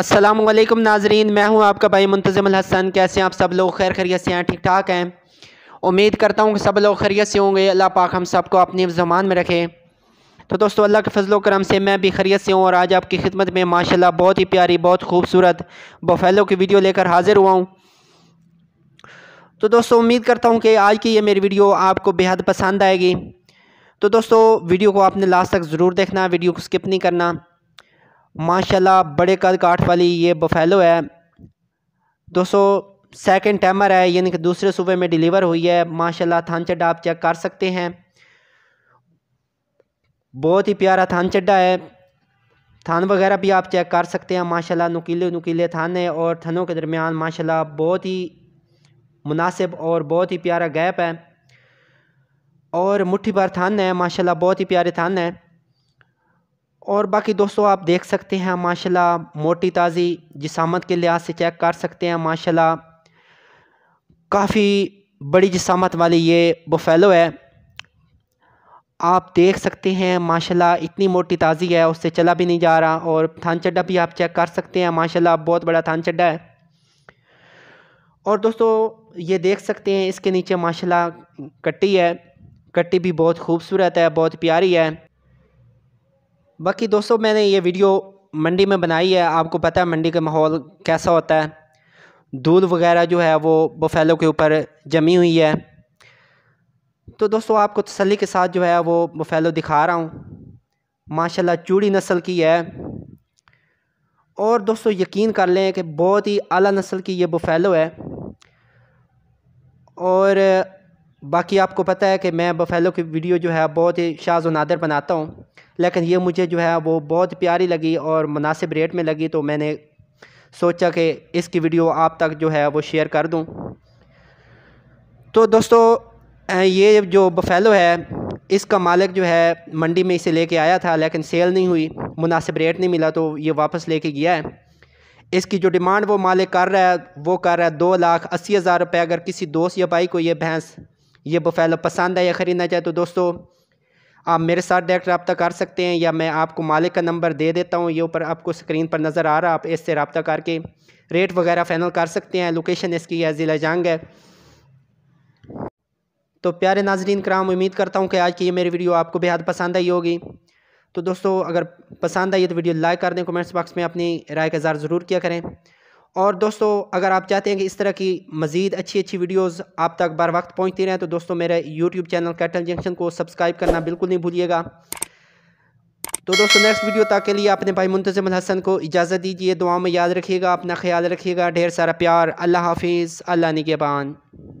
असलम नाजरीन मैं हूं आपका भाई मुंतज़म हसन कैसे हैं आप सब लोग खैर खैरियत से हैं ठीक ठाक हैं उम्मीद करता हूं कि सब लोग खैरियत से होंगे अल्लाह पाक हम सबको अपनी अपने जमान में रखे तो दोस्तों अल्लाह के फजलो करम से मैं भी खैरियत से हूं और आज आपकी खिदमत में माशाल्लाह बहुत ही प्यारी बहुत खूबसूरत बफेलो की वीडियो लेकर हाज़िर हुआ हूँ तो दोस्तों उम्मीद करता हूँ कि आज की ये मेरी वीडियो आपको बेहद पसंद आएगी तो दोस्तों वीडियो को आपने लास्ट तक ज़रूर देखना वीडियो को स्किप नहीं करना माशाल्लाह बड़े कद काठ वाली ये बफेलो है दोस्तों सेकंड टैमर है यानी कि दूसरे सूबे में डिलीवर हुई है माशाल्लाह थान चड्डा आप चेक कर सकते हैं बहुत ही प्यारा थान चड्डा है थान वगैरह भी आप चेक कर सकते हैं माशाल्लाह नुकीले नुकीले थान है और थनों के दरमियान माशाल्लाह बहुत ही मुनासिब और बहुत ही प्यारा गैप है और मुट्ठी भर थान है माशाल्लाह बहुत ही प्यारे थान है और बाकी दोस्तों आप देख सकते हैं माशाल्लाह मोटी ताज़ी जिसामत के लिहाज से चेक कर सकते हैं माशाल्लाह काफ़ी बड़ी जिसामत वाली ये बफेलो है आप देख सकते हैं माशाल्लाह इतनी मोटी ताज़ी है उससे चला भी नहीं जा रहा और थान चड्डा भी आप चेक कर सकते हैं माशाल्लाह बहुत बड़ा थान चड्डा है और दोस्तों ये देख सकते हैं इसके नीचे माशाल्लाह कट्टी है कट्टी भी बहुत खूबसूरत है बहुत प्यारी है बाकी दोस्तों मैंने ये वीडियो मंडी में बनाई है आपको पता है मंडी का माहौल कैसा होता है धूल वगैरह जो है वो बफेलों के ऊपर जमी हुई है तो दोस्तों आपको तसली के साथ जो है वो बफेलो दिखा रहा हूँ माशाल्लाह चूड़ी नस्ल की है और दोस्तों यकीन कर लें कि बहुत ही अला नस्ल की ये बफेलो है और बाकी आपको पता है कि मैं बफेलो की वीडियो जो है बहुत ही शाज व नादर बनाता हूँ लेकिन ये मुझे जो है वो बहुत प्यारी लगी और मुनासिब रेट में लगी तो मैंने सोचा कि इसकी वीडियो आप तक जो है वो शेयर कर दूँ तो दोस्तों ये जो बफेलो है इसका मालिक जो है मंडी में इसे लेके आया था लेकिन सेल नहीं हुई मुनासिब रेट नहीं मिला तो ये वापस लेके गया है इसकी जो डिमांड वो मालिक कर रहा है वो कर रहा है दो लाख अस्सी हज़ार रुपये अगर किसी दोस्त या भाई को ये भैंस ये बुफेलो पसंद आया या ख़रीदना चाहे तो दोस्तों आप मेरे साथ डायरेक्ट रबता कर सकते हैं या मैं आपको मालिक का नंबर दे देता हूँ ये ऊपर आपको स्क्रीन पर नज़र आ रहा आप इससे रबता करके रेट वगैरह फैनल कर सकते हैं लोकेशन इसकी है ज़िला जंग है तो प्यारे नाजरीन कराम उम्मीद करता हूँ कि आज की ये मेरी वीडियो आपको बेहद पसंद आई होगी तो दोस्तों अगर पसंद आई तो वीडियो लाइक कर दें कमेंट्स बॉक्स में अपनी राय का इज़ार ज़रूर किया करें और दोस्तों अगर आप चाहते हैं कि इस तरह की मज़ीद अच्छी अच्छी वीडियोस आप तक बर वक्त पहुंचती रहें तो दोस्तों मेरे यूट्यूब चैनल कैटल जंक्शन को सब्सक्राइब करना बिल्कुल नहीं भूलिएगा तो दोस्तों नेक्स्ट वीडियो तक के लिए अपने भाई मुंतज़म हसन को इजाज़त दीजिए दुआ में याद रखिएगा अपना ख्याल रखिएगा ढेर सारा प्यार अल्लाह हाफिज़ अल्लाह निगेबान